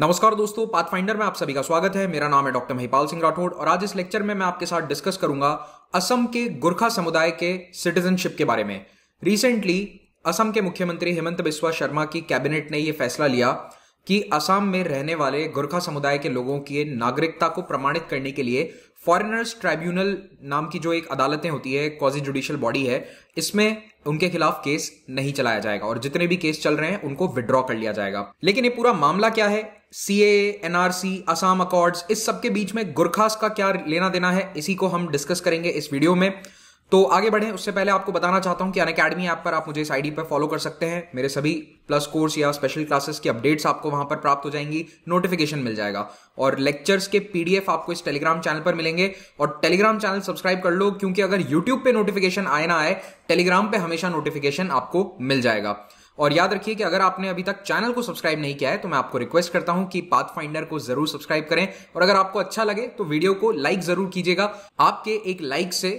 नमस्कार दोस्तों पाथफाइंडर में आप सभी का स्वागत है मेरा नाम है डॉक्टर महिपाल सिंह राठौड़ और आज इस लेक्चर में मैं आपके साथ डिस्कस करूंगा असम के गुरखा समुदाय के सिटीजनशिप के बारे में रिसेंटली असम के मुख्यमंत्री हेमंत बिस्वा शर्मा की कैबिनेट ने यह फैसला लिया कि असम में रहने वाले गुरखा समुदाय के लोगों की नागरिकता को प्रमाणित करने के लिए फॉरेनर्स ट्राइब्यूनल नाम की जो एक अदालतें होती है क्वाजी जुडिशियल बॉडी है इसमें उनके खिलाफ केस नहीं चलाया जाएगा और जितने भी केस चल रहे हैं उनको विड्रॉ कर लिया जाएगा लेकिन ये पूरा मामला क्या है C N R C Assam accords इस सबके बीच में गुरखास का क्या लेना देना है इसी को हम डिस्कस करेंगे इस वीडियो में तो आगे बढ़ें उससे पहले आपको बताना चाहता हूं कि अन अकेडमी ऐप पर आप मुझे इस आईडी पर फॉलो कर सकते हैं मेरे सभी प्लस कोर्स या स्पेशल क्लासेस की अपडेट्स आपको वहां पर प्राप्त हो जाएंगी नोटिफिकेशन मिल जाएगा और लेक्चर्स के पीडीएफ आपको इस टेलीग्राम चैनल पर मिलेंगे और टेलीग्राम चैनल सब्सक्राइब कर लो क्योंकि अगर यूट्यूब पे नोटिफिकेशन आए ना आए टेलीग्राम पे हमेशा नोटिफिकेशन आपको मिल जाएगा और याद रखिए कि अगर आपने अभी तक चैनल को सब्सक्राइब नहीं किया है तो मैं आपको रिक्वेस्ट करता हूं कि पाथफाइंडर को जरूर सब्सक्राइब करें और अगर आपको अच्छा लगे तो वीडियो को लाइक जरूर कीजिएगा आपके एक लाइक से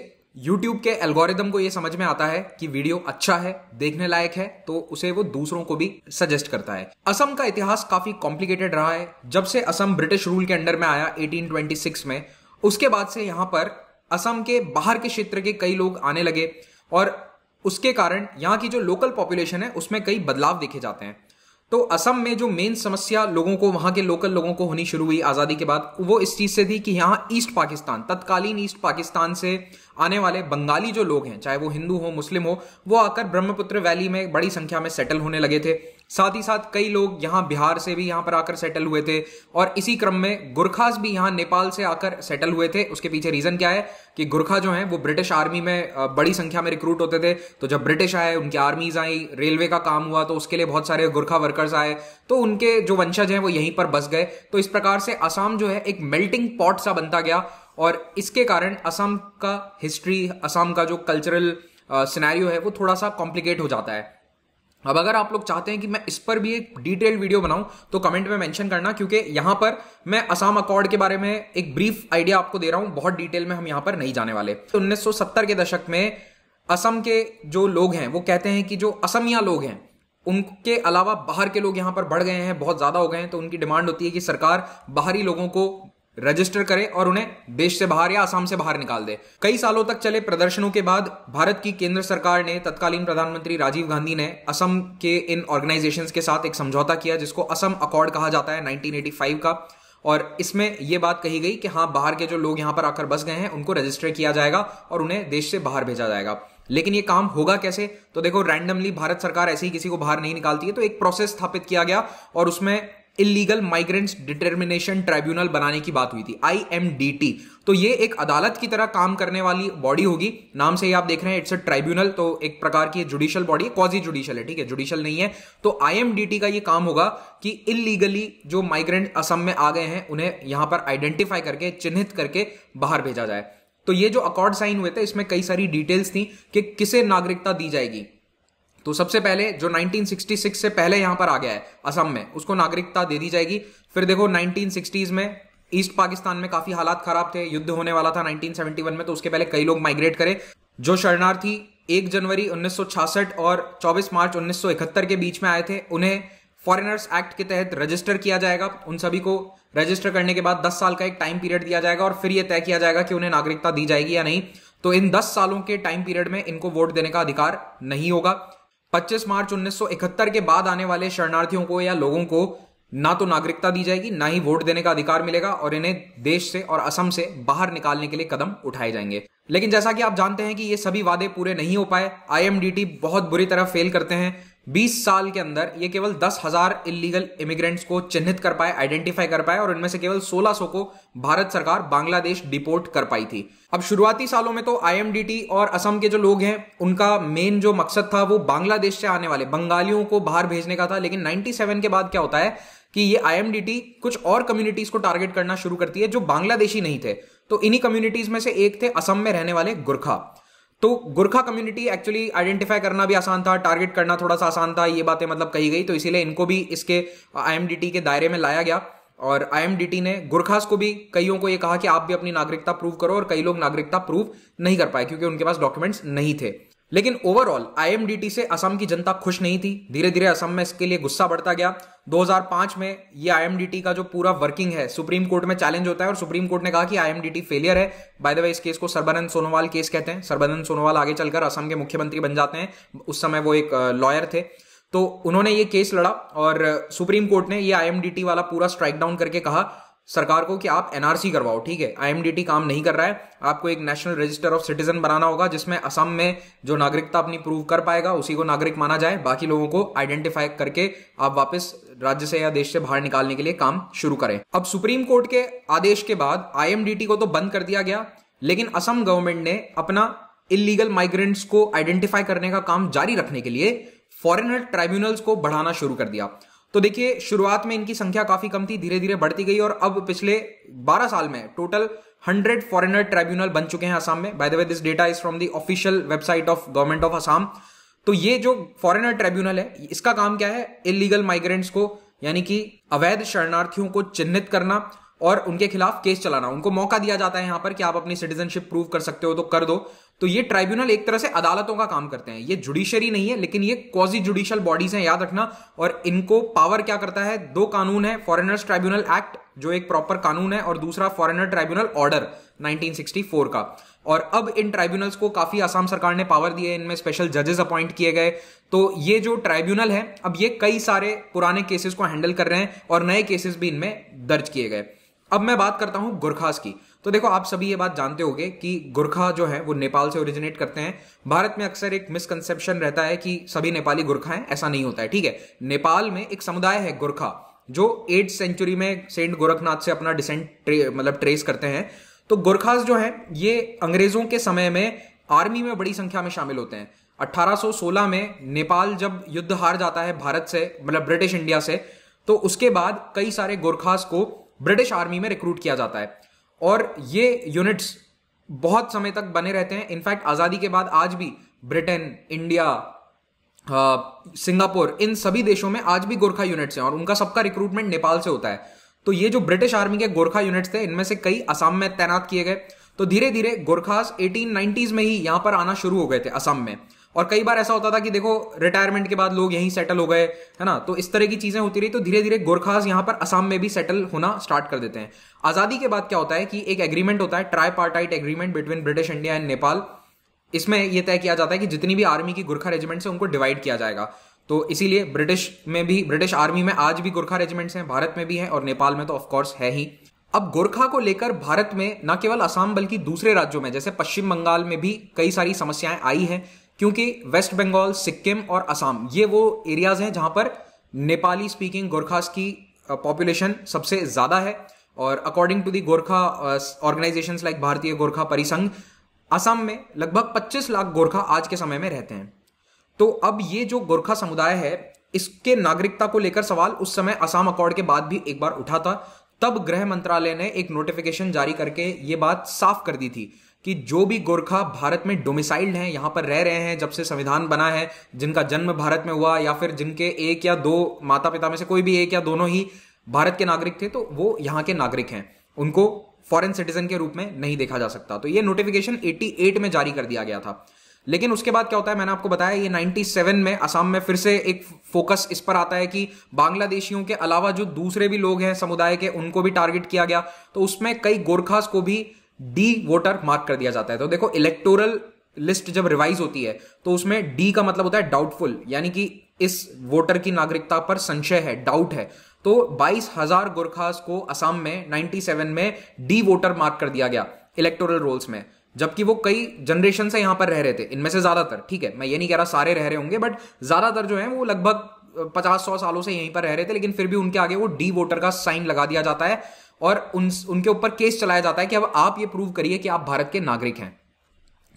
YouTube के एल्गोरिदम को यह समझ में आता है कि वीडियो अच्छा है देखने लायक है तो उसे वो दूसरों को भी सजेस्ट करता है असम का इतिहास काफी कॉम्प्लिकेटेड रहा है जब से असम ब्रिटिश रूल के अंडर में आया 1826 में उसके बाद से यहां पर असम के बाहर के क्षेत्र के कई लोग आने लगे और उसके कारण यहाँ की जो लोकल पॉपुलेशन है उसमें कई बदलाव देखे जाते हैं तो असम में जो मेन समस्या लोगों को वहाँ के लोकल लोगों को होनी शुरू हुई आज़ादी के बाद वो इस चीज़ से थी कि यहाँ ईस्ट पाकिस्तान तत्कालीन ईस्ट पाकिस्तान से आने वाले बंगाली जो लोग हैं चाहे वो हिंदू हो मुस्लिम हो वो आकर ब्रह्मपुत्र वैली में बड़ी संख्या में सेटल होने लगे थे साथ ही साथ कई लोग यहाँ बिहार से भी यहाँ पर आकर सेटल हुए थे और इसी क्रम में गुरखास भी यहाँ नेपाल से आकर सेटल हुए थे उसके पीछे रीजन क्या है कि गुरखा जो है वो ब्रिटिश आर्मी में बड़ी संख्या में रिक्रूट होते थे तो जब ब्रिटिश आए उनकी आर्मीज आई रेलवे का काम हुआ तो उसके लिए बहुत सारे गुरखा वर्कर्स आए तो उनके जो वंशज हैं वो यहीं पर बस गए तो इस प्रकार से असम जो है एक मेल्टिंग पॉट सा बनता गया और इसके कारण असम का हिस्ट्री असम का जो कल्चरल सिनेरियो है वो थोड़ा सा कॉम्प्लिकेट हो जाता है अब अगर आप लोग चाहते हैं कि मैं इस पर भी एक डिटेल्ड वीडियो बनाऊं तो कमेंट में मेंशन करना क्योंकि यहां पर मैं असम अकॉर्ड के बारे में एक ब्रीफ आइडिया आपको दे रहा हूं बहुत डिटेल में हम यहां पर नहीं जाने वाले तो 1970 के दशक में असम के जो लोग हैं वो कहते हैं कि जो असमिया लोग हैं उनके अलावा बाहर के लोग यहां पर बढ़ गए हैं बहुत ज़्यादा हो गए हैं तो उनकी डिमांड होती है कि सरकार बाहरी लोगों को रजिस्टर करे और उन्हें देश से बाहर या आसाम से बाहर निकाल दे कई सालों तक चले प्रदर्शनों के बाद भारत की केंद्र सरकार ने तत्कालीन प्रधानमंत्री राजीव गांधी ने असम के इन ऑर्गेनाइजेशंस के साथ एक समझौता किया जिसको असम अकॉर्ड कहा जाता है 1985 का और इसमें यह बात कही गई कि हाँ बाहर के जो लोग यहां पर आकर बस गए हैं उनको रजिस्टर किया जाएगा और उन्हें देश से बाहर भेजा जाएगा लेकिन ये काम होगा कैसे तो देखो रैंडमली भारत सरकार ऐसे ही किसी को बाहर नहीं निकालती है तो एक प्रोसेस स्थापित किया गया और उसमें इलीगल माइग्रेंट्स डिटर्मिनेशन ट्राइब्यूनल बनाने की बात हुई थी आईएमडीटी तो ये एक अदालत की तरह काम करने वाली बॉडी होगी नाम से ही आप देख रहे हैं इट्स अ ट्राइब्यूनल तो एक प्रकार की जुडिशियल बॉडी क्वाजी जुडिशियल है ठीक है जुडिशियल नहीं है तो आईएमडीटी का ये काम होगा कि इलीगली जो माइग्रेंट असम में आ गए हैं उन्हें यहां पर आइडेंटिफाई करके चिन्हित करके बाहर भेजा जाए तो ये जो अकॉर्ड साइन हुए थे इसमें कई सारी डिटेल्स थी कि किसे नागरिकता दी जाएगी तो सबसे पहले जो 1966 से पहले यहां पर आ गया है असम में उसको नागरिकता दे दी जाएगी फिर देखो 1960s में ईस्ट पाकिस्तान में काफी हालात खराब थे युद्ध होने वाला था 1971 में तो उसके पहले कई लोग माइग्रेट करे जो शरणार्थी 1 जनवरी 1966 और 24 मार्च 1971 के बीच में आए थे उन्हें फॉरेनर्स एक्ट के तहत रजिस्टर किया जाएगा उन सभी को रजिस्टर करने के बाद 10 साल का एक टाइम पीरियड दिया जाएगा और फिर यह तय किया जाएगा कि उन्हें नागरिकता दी जाएगी या नहीं तो इन 10 सालों के टाइम पीरियड में इनको वोट देने का अधिकार नहीं होगा 25 मार्च 1971 के बाद आने वाले शरणार्थियों को या लोगों को ना तो नागरिकता दी जाएगी ना ही वोट देने का अधिकार मिलेगा और इन्हें देश से और असम से बाहर निकालने के लिए कदम उठाए जाएंगे लेकिन जैसा कि आप जानते हैं कि ये सभी वादे पूरे नहीं हो पाए आईएमडीटी बहुत बुरी तरह फेल करते हैं बीस साल के अंदर ये केवल दस हजार इलीगल इमिग्रेंट्स को चिन्हित कर पाए आइडेंटिफाई कर पाए और इनमें से केवल सोलह सौ को भारत सरकार बांग्लादेश डिपोर्ट कर पाई थी अब शुरुआती सालों में तो आईएमडीटी और असम के जो लोग हैं उनका मेन जो मकसद था वो बांग्लादेश से आने वाले बंगालियों को बाहर भेजने का था लेकिन 97 के बाद क्या होता है कि ये आईएमडीटी कुछ और कम्युनिटीज को टारगेट करना शुरू करती है जो बांग्लादेशी नहीं थे तो इन्हीं कम्युनिटीज में से एक थे असम में रहने वाले गुरखा तो गुरखा कम्युनिटी एक्चुअली आइडेंटिफाई करना भी आसान था टारगेट करना थोड़ा सा आसान था ये बातें मतलब कही गई तो इसीलिए इनको भी इसके आईएमडीटी uh, के दायरे में लाया गया और आईएमडीटी ने गुरखास को भी कईयों को ये कहा कि आप भी अपनी नागरिकता प्रूव करो और कई लोग नागरिकता प्रूव नहीं कर पाए क्योंकि उनके पास डॉक्यूमेंट्स नहीं थे लेकिन ओवरऑल आईएमडीटी से असम की जनता खुश नहीं थी धीरे धीरे असम में इसके लिए गुस्सा बढ़ता गया 2005 में ये आईएमडीटी का जो पूरा वर्किंग है सुप्रीम कोर्ट में चैलेंज होता है और सुप्रीम कोर्ट ने कहा कि आईएमडीटी फेलियर है बाय द वे इस केस को सर्बानंद सोनोवाल केस कहते हैं सर्बानंद सोनोवाल आगे चलकर असम के मुख्यमंत्री बन जाते हैं उस समय वो एक लॉयर थे तो उन्होंने ये केस लड़ा और सुप्रीम कोर्ट ने ये आईएमडीटी वाला पूरा स्ट्राइक डाउन करके कहा सरकार को कि आप एनआरसी करवाओ ठीक है आईएमडीटी काम नहीं कर रहा है आपको एक नेशनल रजिस्टर ऑफ सिटीजन बनाना होगा जिसमें असम में जो नागरिकता अपनी प्रूव कर पाएगा उसी को नागरिक माना जाए बाकी लोगों को आइडेंटिफाई करके आप वापस राज्य से या देश से बाहर निकालने के लिए काम शुरू करें अब सुप्रीम कोर्ट के आदेश के बाद आई को तो बंद कर दिया गया लेकिन असम गवर्नमेंट ने अपना इलीगल माइग्रेंट्स को आइडेंटिफाई करने का काम जारी रखने के लिए फॉरेनर ट्राइब्यूनल्स को बढ़ाना शुरू कर दिया तो देखिए शुरुआत में इनकी संख्या काफी कम थी धीरे धीरे बढ़ती गई और अब पिछले 12 साल में टोटल 100 फॉरेनर ट्राइब्यूनल बन चुके हैं असम में by the way this data is from the official website of government of Assam तो ये जो फॉरेनर ट्राइब्यूनल है इसका काम क्या है इलीगल माइग्रेंट्स को यानी कि अवैध शरणार्थियों को चिन्हित करना और उनके खिलाफ केस चलाना उनको मौका दिया जाता है यहां पर कि आप अपनी सिटीजनशिप प्रूव कर सकते हो तो कर दो तो ये ट्राइब्यूनल एक तरह से अदालतों का काम करते हैं ये जुडिशरी नहीं है लेकिन ये क्वाजी जुडिशियल बॉडीज हैं याद रखना और इनको पावर क्या करता है दो कानून है फॉरेनर्स ट्राइब्यूनल एक्ट जो एक प्रॉपर कानून है और दूसरा फॉरेनर ट्राइब्यूनल ऑर्डर 1964 का और अब इन ट्राइब्यूनल्स को काफी आसाम सरकार ने पावर दिए इनमें स्पेशल जजेस अपॉइंट किए गए तो ये जो ट्राइब्यूनल है अब ये कई सारे पुराने केसेस को हैंडल कर रहे हैं और नए केसेस भी इनमें दर्ज किए गए अब मैं बात करता हूं गुरखास की तो देखो आप सभी ये बात जानते होंगे कि गुरखा जो है वो नेपाल से ओरिजिनेट करते हैं भारत में अक्सर एक मिसकंसेप्शन रहता है कि सभी नेपाली गुरखा हैं ऐसा नहीं होता है ठीक है नेपाल में एक समुदाय है गुरखा जो एट सेंचुरी में सेंट गोरखनाथ से अपना डिसेंट ट्रे, मतलब ट्रेस करते हैं तो गुरखास जो है ये अंग्रेजों के समय में आर्मी में बड़ी संख्या में शामिल होते हैं 1816 में नेपाल जब युद्ध हार जाता है भारत से मतलब ब्रिटिश इंडिया से तो उसके बाद कई सारे गोरखास को ब्रिटिश आर्मी में रिक्रूट किया जाता है और ये यूनिट्स बहुत समय तक बने रहते हैं इनफैक्ट आज़ादी के बाद आज भी ब्रिटेन इंडिया सिंगापुर इन सभी देशों में आज भी गोरखा यूनिट्स हैं और उनका सबका रिक्रूटमेंट नेपाल से होता है तो ये जो ब्रिटिश आर्मी के गोरखा यूनिट्स थे इनमें से कई असम में तैनात किए गए तो धीरे धीरे गोरखास 1890s में ही यहां पर आना शुरू हो गए थे असम में और कई बार ऐसा होता था कि देखो रिटायरमेंट के बाद लोग यहीं सेटल हो गए है ना तो इस तरह की चीजें होती रही तो धीरे धीरे गोरखास यहां पर असम में भी सेटल होना स्टार्ट कर देते हैं आजादी के बाद क्या होता है कि एक एग्रीमेंट होता है tripartite agreement between British India and Nepal इसमें यह तय किया जाता है कि जितनी भी आर्मी की गोरखा रेजिमेंट है उनको डिवाइड किया जाएगा तो इसीलिए ब्रिटिश में भी ब्रिटिश आर्मी में आज भी गोरखा रेजिमेंट्स हैं भारत में भी हैं और नेपाल में तो ऑफकोर्स है ही अब गोरखा को लेकर भारत में न केवल असम बल्कि दूसरे राज्यों में जैसे पश्चिम बंगाल में भी कई सारी समस्याएं आई हैं क्योंकि वेस्ट बंगाल सिक्किम और असम ये वो एरियाज हैं जहां पर नेपाली स्पीकिंग गोरखास की पॉपुलेशन सबसे ज़्यादा है और according to the Gorkha organisations like Bharatiya Gorkha परिसंघ असम में लगभग 25 लाख गोरखा आज के समय में रहते हैं तो अब ये जो गोरखा समुदाय है इसके नागरिकता को लेकर सवाल उस समय असम अकॉर्ड के बाद भी एक बार उठा था तब गृह मंत्रालय ने एक नोटिफिकेशन जारी करके ये बात साफ कर दी थी कि जो भी गोरखा भारत में डोमिसाइल्ड हैं यहां पर रह रहे हैं जब से संविधान बना है जिनका जन्म भारत में हुआ या फिर जिनके एक या दो माता पिता में से कोई भी एक या दोनों ही भारत के नागरिक थे तो वो यहाँ के नागरिक हैं उनको फॉरेन सिटीजन के रूप में नहीं देखा जा सकता तो ये नोटिफिकेशन 88 में जारी कर दिया गया था लेकिन उसके बाद क्या होता है मैंने आपको बताया ये 97 में असम में फिर से एक फोकस इस पर आता है कि बांग्लादेशियों के अलावा जो दूसरे भी लोग हैं समुदाय के उनको भी टारगेट किया गया तो उसमें कई गोरखास को भी डी वोटर मार्क कर दिया जाता है तो देखो इलेक्टोरल लिस्ट जब रिवाइज होती है तो उसमें डी का मतलब होता है डाउटफुल यानी कि इस वोटर की नागरिकता पर संशय है डाउट है तो 22,000 गोरखास को असम में 97 में डी वोटर मार्क कर दिया गया इलेक्टोरल रोल्स में जबकि वो कई जनरेशन से यहां पर रह रहे थे इनमें से ज्यादातर ठीक है मैं ये नहीं कह रहा सारे रह रहे होंगे बट ज्यादातर जो है वो लगभग पचास सौ सालों से यहीं पर रह रहे थे लेकिन फिर भी उनके आगे वो डी वोटर का साइन लगा दिया जाता है और उन उनके ऊपर केस चलाया जाता है कि अब आप ये प्रूव करिए कि आप भारत के नागरिक हैं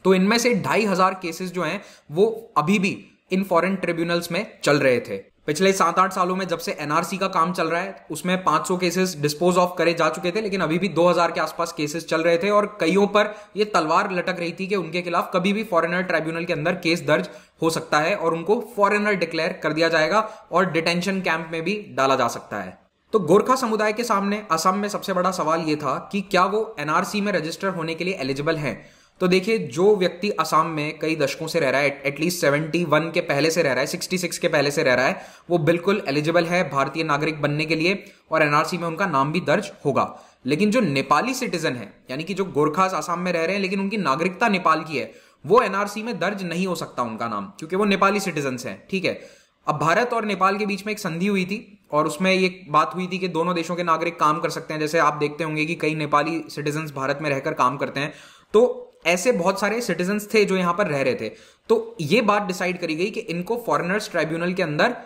तो इनमें से ढाई हजार केसेस जो हैं वो अभी भी इन फॉरेन ट्रिब्यूनल्स में चल रहे थे पिछले सात आठ सालों में जब से एनआरसी का काम चल रहा है उसमें 500 केसेस डिस्पोज ऑफ करे जा चुके थे लेकिन अभी भी 2000 के आसपास केसेस चल रहे थे और कईयों पर यह तलवार लटक रही थी कि उनके खिलाफ कभी भी फॉरेनर ट्राइब्यूनल के अंदर केस दर्ज हो सकता है और उनको फॉरेनर डिक्लेयर कर दिया जाएगा और डिटेंशन कैंप में भी डाला जा सकता है तो गोरखा समुदाय के सामने असम में सबसे बड़ा सवाल यह था कि क्या वो एनआरसी में रजिस्टर होने के लिए एलिजिबल हैं तो देखिए जो व्यक्ति असम में कई दशकों से रह रहा है एटलीस्ट सेवेंटी वन के पहले से रह रहा है सिक्सटी सिक्स के पहले से रह रहा है वो बिल्कुल एलिजिबल है भारतीय नागरिक बनने के लिए और एनआरसी में उनका नाम भी दर्ज होगा लेकिन जो नेपाली सिटीजन है यानी कि जो गोरखास आसाम में रह रहे हैं लेकिन उनकी नागरिकता नेपाल की है वो एनआरसी में दर्ज नहीं हो सकता उनका नाम क्योंकि वो नेपाली सिटीजन है ठीक है अब भारत और नेपाल के बीच में एक संधि हुई थी और उसमें ये बात हुई थी कि दोनों देशों के नागरिक काम कर सकते हैं जैसे आप देखते होंगे कि कई नेपाली सिटीजन भारत में रहकर काम करते हैं तो ऐसे बहुत सारे सिटीजन थे जो यहां पर रह रहे थे तो ये बात डिसाइड करी गई कि इनको फॉरेनर्स ट्राइब्यूनल के अंदर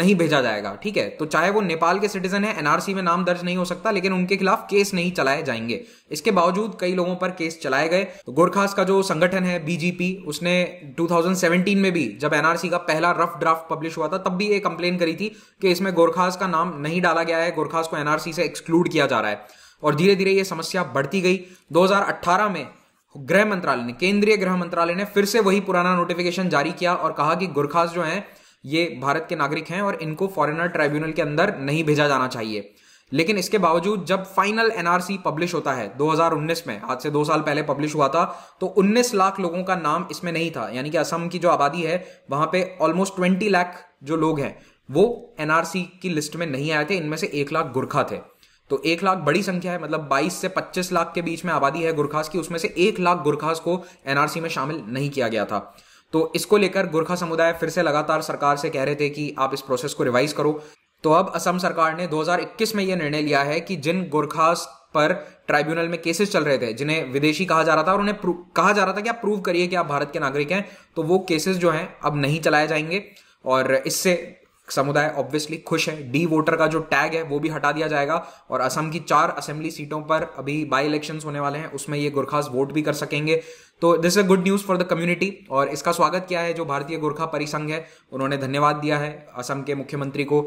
नहीं भेजा जाएगा ठीक है तो चाहे वो नेपाल के सिटीजन है एनआरसी में नाम दर्ज नहीं हो सकता लेकिन उनके खिलाफ केस नहीं चलाए जाएंगे इसके बावजूद कई लोगों पर केस चलाए गए तो गोरखास का जो संगठन है बीजेपी उसने 2017 में भी जब एनआरसी का पहला रफ ड्राफ्ट पब्लिश हुआ था तब भी ये कंप्लेन करी थी कि इसमें गोरखास का नाम नहीं डाला गया है गोरखास को एनआरसी से एक्सक्लूड किया जा रहा है और धीरे धीरे ये समस्या बढ़ती गई दो में गृह मंत्रालय ने केंद्रीय गृह मंत्रालय ने फिर से वही पुराना नोटिफिकेशन जारी किया और कहा कि गुरखास जो है ये भारत के नागरिक हैं और इनको फॉरेनर ट्राइब्यूनल के अंदर नहीं भेजा जाना चाहिए लेकिन इसके बावजूद जब फाइनल एनआरसी पब्लिश होता है 2019 में आज से दो साल पहले पब्लिश हुआ था तो 19 लाख लोगों का नाम इसमें नहीं था यानी कि असम की जो आबादी है वहां पे ऑलमोस्ट 20 लाख जो लोग हैं वो एनआरसी की लिस्ट में नहीं आए थे इनमें से एक लाख गुरखा थे तो एक लाख बड़ी संख्या है मतलब 22 से 25 लाख के बीच में आबादी है गुरखास की उसमें से एक लाख गुरखास को एनआरसी में शामिल नहीं किया गया था तो इसको लेकर गोरखा समुदाय फिर से लगातार सरकार से कह रहे थे कि आप इस प्रोसेस को रिवाइज करो तो अब असम सरकार ने 2021 में यह निर्णय लिया है कि जिन गोरखास पर ट्राइब्यूनल में केसेस चल रहे थे जिन्हें विदेशी कहा जा रहा था और उन्हें कहा जा रहा था कि आप प्रूव करिए कि आप भारत के नागरिक हैं तो वो केसेस जो हैं अब नहीं चलाए जाएंगे और इससे समुदाय ऑब्वियसली खुश है डी वोटर का जो टैग है वो भी हटा दिया जाएगा और असम की चार असेंबली सीटों पर अभी बाई इलेक्शन होने वाले हैं उसमें ये गुरखास वोट भी कर सकेंगे तो this a good news for the community और इसका स्वागत किया है जो भारतीय गोरखा परिसंघ है उन्होंने धन्यवाद दिया है असम के मुख्यमंत्री को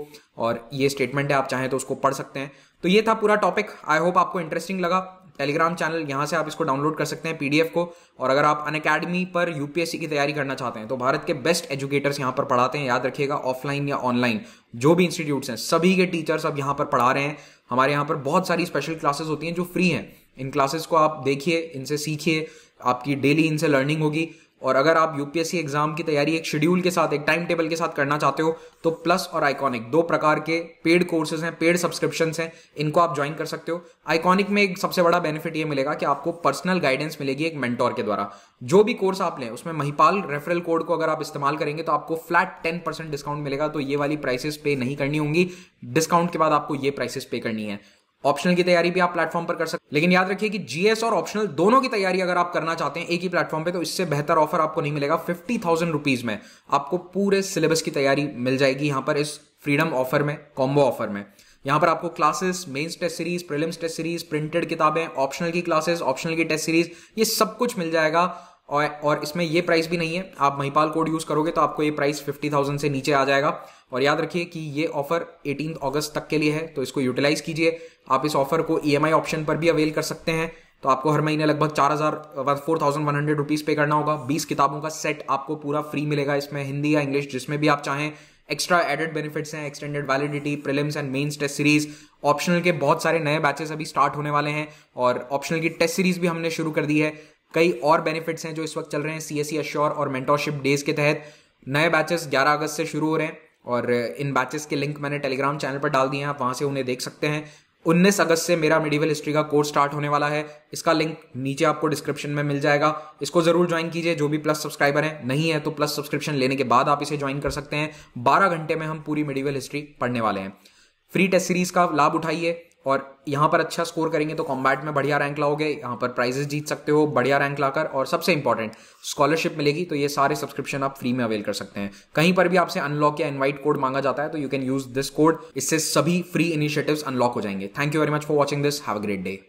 और ये स्टेटमेंट है आप चाहें तो उसको पढ़ सकते हैं तो ये था पूरा टॉपिक आई होप आपको इंटरेस्टिंग लगा टेलीग्राम चैनल यहाँ से आप इसको डाउनलोड कर सकते हैं पीडीएफ को और अगर आप अन अकेडमी पर यूपीएससी की तैयारी करना चाहते हैं तो भारत के बेस्ट एजुकेटर्स यहाँ पर पढ़ाते हैं याद रखिएगा ऑफलाइन या ऑनलाइन जो भी इंस्टीट्यूट्स हैं सभी के टीचर्स अब यहाँ पर पढ़ा रहे हैं हमारे यहाँ पर बहुत सारी स्पेशल क्लासेस होती हैं जो फ्री हैं इन क्लासेस को आप देखिए इनसे सीखिए आपकी डेली इनसे लर्निंग होगी और अगर आप यूपीएससी एग्जाम की तैयारी एक शेड्यूल के साथ एक टाइम टेबल के साथ करना चाहते हो तो प्लस और आइकॉनिक दो प्रकार के पेड कोर्सेज हैं पेड सब्सक्रिप्शन हैं इनको आप ज्वाइन कर सकते हो आइकॉनिक में एक सबसे बड़ा बेनिफिट ये मिलेगा कि आपको पर्सनल गाइडेंस मिलेगी एक मेंटोर के द्वारा जो भी कोर्स आप लें उसमें महिपाल रेफरल कोड को अगर आप इस्तेमाल करेंगे तो आपको फ्लैट टेन परसेंट डिस्काउंट मिलेगा तो ये वाली प्राइसेस पे नहीं करनी होंगी डिस्काउंट के बाद आपको ये प्राइसेस पे करनी है ऑप्शनल की तैयारी भी आप प्लेटफॉर्म पर कर सकते लेकिन याद रखिए कि जीएस और ऑप्शनल दोनों की तैयारी अगर आप करना चाहते हैं एक ही प्लेटफॉर्म पे तो इससे बेहतर ऑफर आपको नहीं मिलेगा फिफ्टी थाउजेंड रुपीज में आपको पूरे सिलेबस की तैयारी मिल जाएगी यहां पर इस फ्रीडम ऑफर में कॉम्बो ऑफर में यहाँ पर आपको classes mains test series prelims test series printed किताबें ऑप्शनल की क्लासेस ऑप्शनल की टेस्ट सीरीज ये सब कुछ मिल जाएगा और इसमें ये प्राइस भी नहीं है आप महिपाल कोड यूज़ करोगे तो आपको ये प्राइस फिफ्टी थाउजेंड से नीचे आ जाएगा और याद रखिए कि ये ऑफर एटीन अगस्त तक के लिए है तो इसको यूटिलाइज कीजिए आप इस ऑफर को ई e ऑप्शन पर भी अवेल कर सकते हैं तो आपको हर महीने लगभग चार हज़ार four thousand one hundred rupees पे करना होगा बीस किताबों का सेट आपको पूरा फ्री मिलेगा इसमें हिंदी या इंग्लिश जिसमें भी आप चाहें एक्स्ट्रा एडेड बेनिफिट्स हैं extended validity prelims and mains test series optional के बहुत सारे नए बैचेस अभी स्टार्ट होने वाले हैं और ऑप्शनल की टेस्ट सीरीज भी हमने शुरू कर दी है कई और बेनिफिट्स हैं जो इस वक्त चल रहे हैं सी एस सी एश्योर और मेंटोरशिप डेज के तहत नए बैचेस 11 अगस्त से शुरू हो रहे हैं और इन बैचेस के लिंक मैंने टेलीग्राम चैनल पर डाल दिए हैं आप वहां से उन्हें देख सकते हैं उन्नीस अगस्त से मेरा मेडिवल हिस्ट्री का कोर्स स्टार्ट होने वाला है इसका लिंक नीचे आपको डिस्क्रिप्शन में मिल जाएगा इसको जरूर ज्वाइन कीजिए जो भी प्लस सब्सक्राइबर हैं नहीं है तो प्लस सब्सक्रिप्शन लेने के बाद आप इसे ज्वाइन कर सकते हैं बारह घंटे में हम पूरी मेडिवल हिस्ट्री पढ़ने वाले हैं फ्री टेस्ट सीरीज का लाभ उठाइए और यहाँ पर अच्छा स्कोर करेंगे तो कॉम्बैट में बढ़िया रैंक लाओगे यहाँ पर प्राइजेस जीत सकते हो बढ़िया रैंक लाकर और सबसे इंपॉर्टेंट स्कॉलरशिप मिलेगी तो ये सारे सब्सक्रिप्शन आप फ्री में अवेल कर सकते हैं कहीं पर भी आपसे अनलॉक या इनवाइट कोड मांगा जाता है तो you can use this code इससे सभी फ्री इनिशिएटिव्स अनलॉक हो जाएंगे thank you very much for watching this have a great day